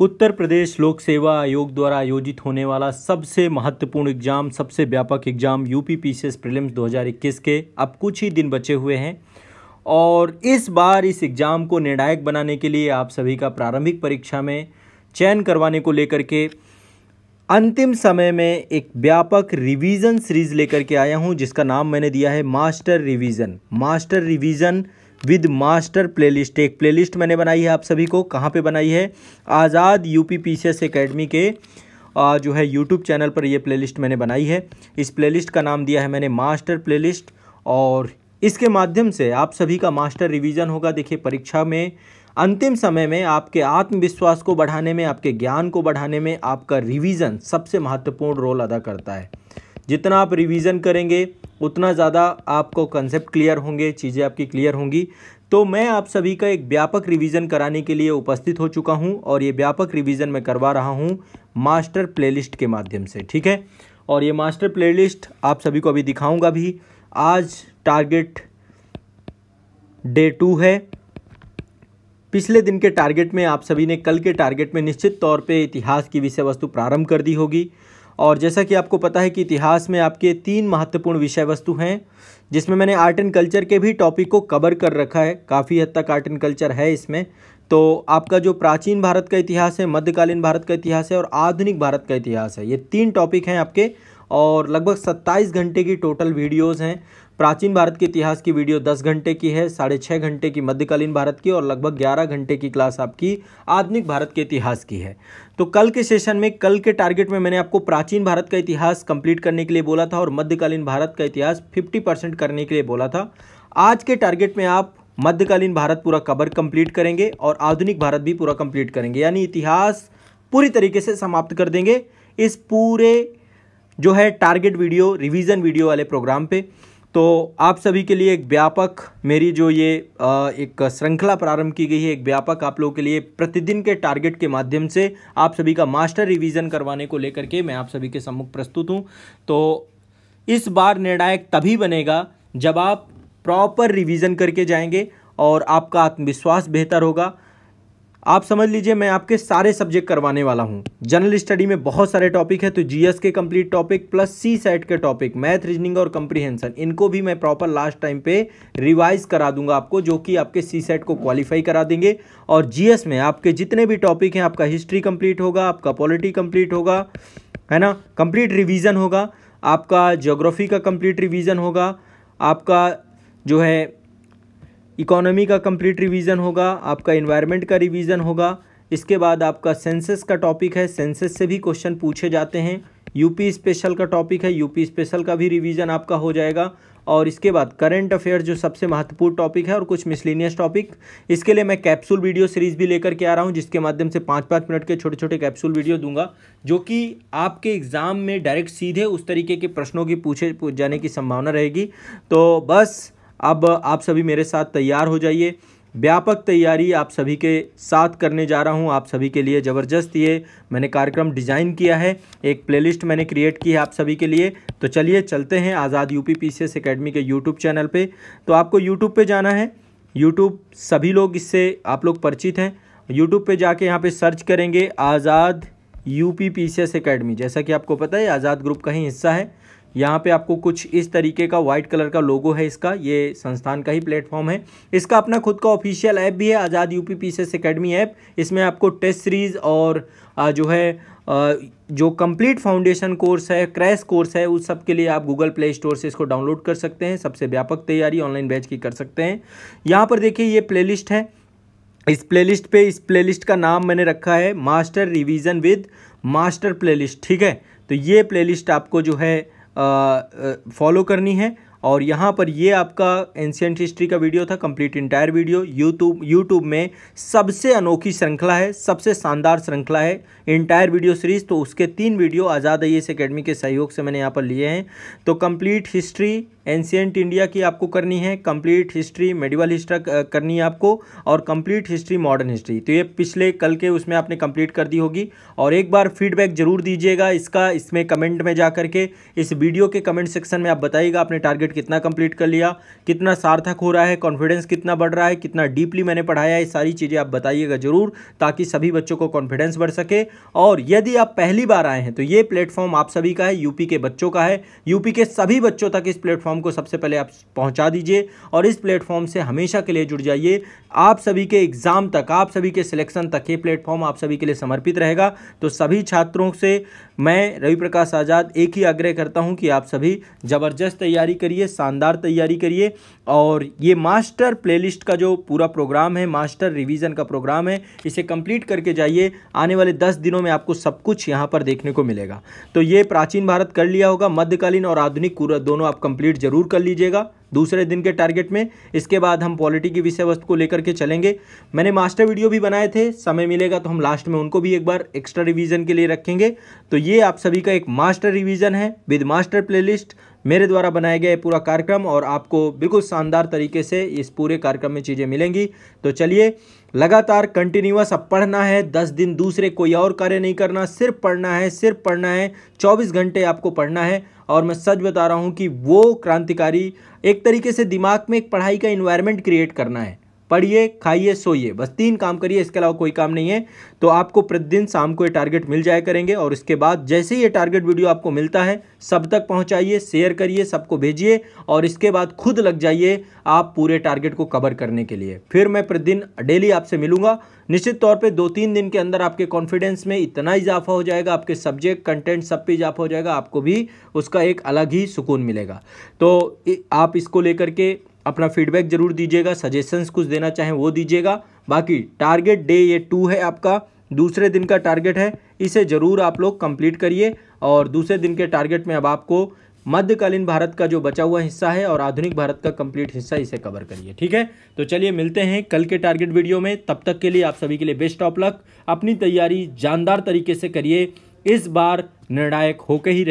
उत्तर प्रदेश लोक सेवा आयोग द्वारा आयोजित होने वाला सबसे महत्वपूर्ण एग्जाम सबसे व्यापक एग्जाम यूपी पीसीएस प्रीलिम्स 2021 के अब कुछ ही दिन बचे हुए हैं और इस बार इस एग्ज़ाम को निर्णायक बनाने के लिए आप सभी का प्रारंभिक परीक्षा में चयन करवाने को लेकर के अंतिम समय में एक व्यापक रिवीजन सीरीज़ लेकर के आया हूं जिसका नाम मैंने दिया है master revision master revision with master playlist एक प्लेलिस्ट मैंने बनाई है आप सभी को कहाँ पे बनाई है आज़ाद यूपी पीसीएस एकेडमी के जो है यूट्यूब चैनल पर ये प्लेलिस्ट मैंने बनाई है इस प्लेलिस्ट का नाम दिया है मैंने मास्टर प्लेलिस्ट और इसके माध्यम से आप सभी का मास्टर रिविज़न होगा देखिए परीक्षा में अंतिम समय में आपके आत्मविश्वास को बढ़ाने में आपके ज्ञान को बढ़ाने में आपका रिवीजन सबसे महत्वपूर्ण रोल अदा करता है जितना आप रिवीजन करेंगे उतना ज़्यादा आपको कंसेप्ट क्लियर होंगे चीज़ें आपकी क्लियर होंगी तो मैं आप सभी का एक व्यापक रिवीजन कराने के लिए उपस्थित हो चुका हूं और ये व्यापक रिवीजन मैं करवा रहा हूं मास्टर प्लेलिस्ट के माध्यम से ठीक है और ये मास्टर प्लेलिस्ट आप सभी को अभी दिखाऊंगा भी आज टारगेट डे टू है पिछले दिन के टारगेट में आप सभी ने कल के टारगेट में निश्चित तौर पर इतिहास की विषय वस्तु प्रारंभ कर दी होगी और जैसा कि आपको पता है कि इतिहास में आपके तीन महत्वपूर्ण विषय वस्तु हैं जिसमें मैंने आर्ट एंड कल्चर के भी टॉपिक को कवर कर रखा है काफ़ी हद तक आर्ट एंड कल्चर है इसमें तो आपका जो प्राचीन भारत का इतिहास है मध्यकालीन भारत का इतिहास है और आधुनिक भारत का इतिहास है ये तीन टॉपिक हैं आपके और लगभग 27 घंटे की टोटल वीडियोस हैं प्राचीन भारत के इतिहास की वीडियो 10 घंटे की है साढ़े छः घंटे की मध्यकालीन भारत की और लगभग 11 घंटे की क्लास आपकी आधुनिक भारत के इतिहास की है तो कल के सेशन में कल के टारगेट में मैंने आपको प्राचीन भारत का इतिहास कंप्लीट करने के लिए बोला था और मध्यकालीन भारत का इतिहास फिफ्टी करने के लिए बोला था आज के टारगेट में आप मध्यकालीन भारत पूरा कवर कंप्लीट करेंगे और आधुनिक भारत भी पूरा कंप्लीट करेंगे यानी इतिहास पूरी तरीके से समाप्त कर देंगे इस पूरे जो है टारगेट वीडियो रिवीजन वीडियो वाले प्रोग्राम पे तो आप सभी के लिए एक व्यापक मेरी जो ये एक श्रृंखला प्रारंभ की गई है एक व्यापक आप लोगों के लिए प्रतिदिन के टारगेट के माध्यम से आप सभी का मास्टर रिवीजन करवाने को लेकर के मैं आप सभी के सम्मुख प्रस्तुत हूँ तो इस बार निर्णायक तभी बनेगा जब आप प्रॉपर रिवीजन करके जाएंगे और आपका आत्मविश्वास बेहतर होगा आप समझ लीजिए मैं आपके सारे सब्जेक्ट करवाने वाला हूँ जनरल स्टडी में बहुत सारे टॉपिक है तो जीएस के complete topic plus CSAT के टॉपिक मैथ रीजनिंग और कंप्रीहेंशन इनको भी मैं प्रॉपर लास्ट टाइम पे रिवाइज करा दूंगा आपको जो कि आपके सी सेट को क्वालिफाई करा देंगे और जीएस में आपके जितने भी टॉपिक हैं आपका हिस्ट्री कंप्लीट होगा आपका पॉलिटी कंप्लीट होगा है ना कंप्लीट रिविज़न होगा आपका जोग्राफी का कंप्लीट रिविज़न होगा आपका जो है इकोनॉमी का कंप्लीट रिवीजन होगा आपका इन्वायरमेंट का रिवीजन होगा इसके बाद आपका सेंसस का टॉपिक है सेंसस से भी क्वेश्चन पूछे जाते हैं यूपी स्पेशल का टॉपिक है यूपी स्पेशल का भी रिवीजन आपका हो जाएगा और इसके बाद करंट अफेयर जो सबसे महत्वपूर्ण टॉपिक है और कुछ मिसलिनियस टॉपिक इसके लिए मैं कैप्सूल वीडियो सीरीज़ भी लेकर के आ रहा हूँ जिसके माध्यम से पाँच पाँच मिनट के छोटे छोटे कैप्सूल वीडियो दूंगा जो कि आपके एग्ज़ाम में डायरेक्ट सीधे उस तरीके के प्रश्नों की पूछे जाने की संभावना रहेगी तो बस अब आप सभी मेरे साथ तैयार हो जाइए व्यापक तैयारी आप सभी के साथ करने जा रहा हूं आप सभी के लिए ज़बरदस्त ये मैंने कार्यक्रम डिज़ाइन किया है एक प्लेलिस्ट मैंने क्रिएट की है आप सभी के लिए तो चलिए चलते हैं आज़ाद यूपी पीसीएस एकेडमी के यूट्यूब चैनल पे तो आपको यूट्यूब पे जाना है यूट्यूब सभी लोग इससे आप लोग परिचित हैं यूट्यूब पर जाके यहाँ पर सर्च करेंगे Azad U P P C S जैसा कि आपको पता है आज़ाद ग्रुप का ही हिस्सा है यहाँ पे आपको कुछ इस तरीके का व्हाइट कलर का लोगो है इसका ये संस्थान का ही प्लेटफॉर्म है इसका अपना खुद का ऑफिशियल ऐप भी है Azad U P P academy app इसमें आपको टेस्ट सीरीज़ और जो है जो कंप्लीट फाउंडेशन कोर्स है क्रैश कोर्स है उस सब के लिए आप गूगल प्ले स्टोर से इसको डाउनलोड कर सकते हैं सबसे व्यापक तैयारी ऑनलाइन बैच की कर सकते हैं यहाँ पर देखिए ये प्लेलिस्ट है इस प्लेलिस्ट पे इस प्लेलिस्ट का नाम मैंने रखा है master revision with master playlist ठीक है तो ये प्लेलिस्ट आपको जो है फॉलो करनी है और यहाँ पर ये आपका एंशियंट हिस्ट्री का वीडियो था complete entire video YouTube YouTube में सबसे अनोखी श्रृंखला है सबसे शानदार श्रृंखला है इंटायर वीडियो सीरीज तो उसके तीन video Azad I S academy के सहयोग से मैंने यहाँ पर लिए हैं तो कंप्लीट हिस्ट्री एंशियंट इंडिया की आपको करनी है कंप्लीट हिस्ट्री मेडिवल हिस्ट्रा करनी है आपको और कंप्लीट हिस्ट्री मॉडर्न हिस्ट्री तो ये पिछले कल के उसमें आपने कंप्लीट कर दी होगी और एक बार फीडबैक जरूर दीजिएगा इसका इसमें कमेंट में जा करके इस वीडियो के कमेंट सेक्शन में आप बताइएगा आपने टारगेट टारगेट कितना कंप्लीट कर लिया कितना सार्थक हो रहा है कॉन्फिडेंस कितना बढ़ रहा है कितना डीपली मैंने पढ़ाया है सारी चीज़ें आप बताइएगा ज़रूर ताकि सभी बच्चों को कॉन्फिडेंस बढ़ सके और यदि आप पहली बार आए हैं तो ये प्लेटफॉर्म आप सभी का है यूपी के बच्चों का है यूपी के सभी बच्चों तक इस प्लेटफॉर्म को सबसे पहले आप पहुँचा दीजिए और इस प्लेटफॉर्म से हमेशा के लिए जुड़ जाइए आप सभी के एग्ज़ाम तक आप सभी के सिलेक्शन तक ये प्लेटफॉर्म आप सभी के लिए समर्पित रहेगा तो सभी छात्रों से मैं रवि प्रकाश आज़ाद एक ही आग्रह करता हूं कि आप सभी ज़बरदस्त तैयारी करिए करिए शानदार तैयारी करिए और ये मास्टर प्लेलिस्ट का जो पूरा प्रोग्राम है मास्टर रिवीजन का प्रोग्राम है इसे कंप्लीट करके जाइए आने वाले दस दिनों में आपको सब कुछ यहाँ पर देखने को मिलेगा तो ये प्राचीन भारत कर लिया होगा मध्यकालीन और आधुनिक दोनों आप कंप्लीट जरूर कर लीजिएगा दूसरे दिन के टारगेट में इसके बाद हम पॉलिटी की विषय वस्तु को लेकर के चलेंगे मैंने मास्टर वीडियो भी बनाए थे समय मिलेगा तो हम लास्ट में उनको भी एक बार एक्स्ट्रा रिवीजन के लिए रखेंगे तो ये आप सभी का एक मास्टर रिवीजन है विद मास्टर प्लेलिस्ट मेरे द्वारा बनाया गया पूरा कार्यक्रम और आपको बिल्कुल शानदार तरीके से इस पूरे कार्यक्रम में चीज़ें मिलेंगी तो चलिए लगातार कंटिन्यूस अब पढ़ना है दस दिन दूसरे कोई और कार्य नहीं करना सिर्फ पढ़ना है सिर्फ पढ़ना है चौबीस घंटे आपको पढ़ना है और मैं सच बता रहा हूँ कि वो क्रांतिकारी एक तरीके से दिमाग में एक पढ़ाई का इन्वायरमेंट क्रिएट करना है पढ़िए खाइए सोइए बस तीन काम करिए इसके अलावा कोई काम नहीं है तो आपको प्रतिदिन शाम को ये टारगेट मिल जाया करेंगे और इसके बाद जैसे ही ये टारगेट वीडियो आपको मिलता है सब तक पहुँचाइए शेयर करिए सबको भेजिए और इसके बाद खुद लग जाइए आप पूरे टारगेट को कवर करने के लिए फिर मैं प्रतिदिन डेली आपसे मिलूंगा निश्चित तौर पर दो तीन दिन के अंदर आपके कॉन्फिडेंस में इतना इजाफा हो जाएगा आपके सब्जेक्ट कंटेंट सब पे इजाफा हो जाएगा आपको भी उसका एक अलग ही सुकून मिलेगा तो आप इसको लेकर के अपना फीडबैक जरूर दीजिएगा सजेशंस कुछ देना चाहें वो दीजिएगा बाकी टारगेट डे ये टू है आपका दूसरे दिन का टारगेट है इसे ज़रूर आप लोग कंप्लीट करिए और दूसरे दिन के टारगेट में अब आपको मध्यकालीन भारत का जो बचा हुआ हिस्सा है और आधुनिक भारत का कंप्लीट हिस्सा इसे कवर करिए ठीक है तो चलिए मिलते हैं कल के टारगेट वीडियो में तब तक के लिए आप सभी के लिए बेस्ट ऑफ लक अपनी तैयारी जानदार तरीके से करिए इस बार निर्णायक होकर ही रहे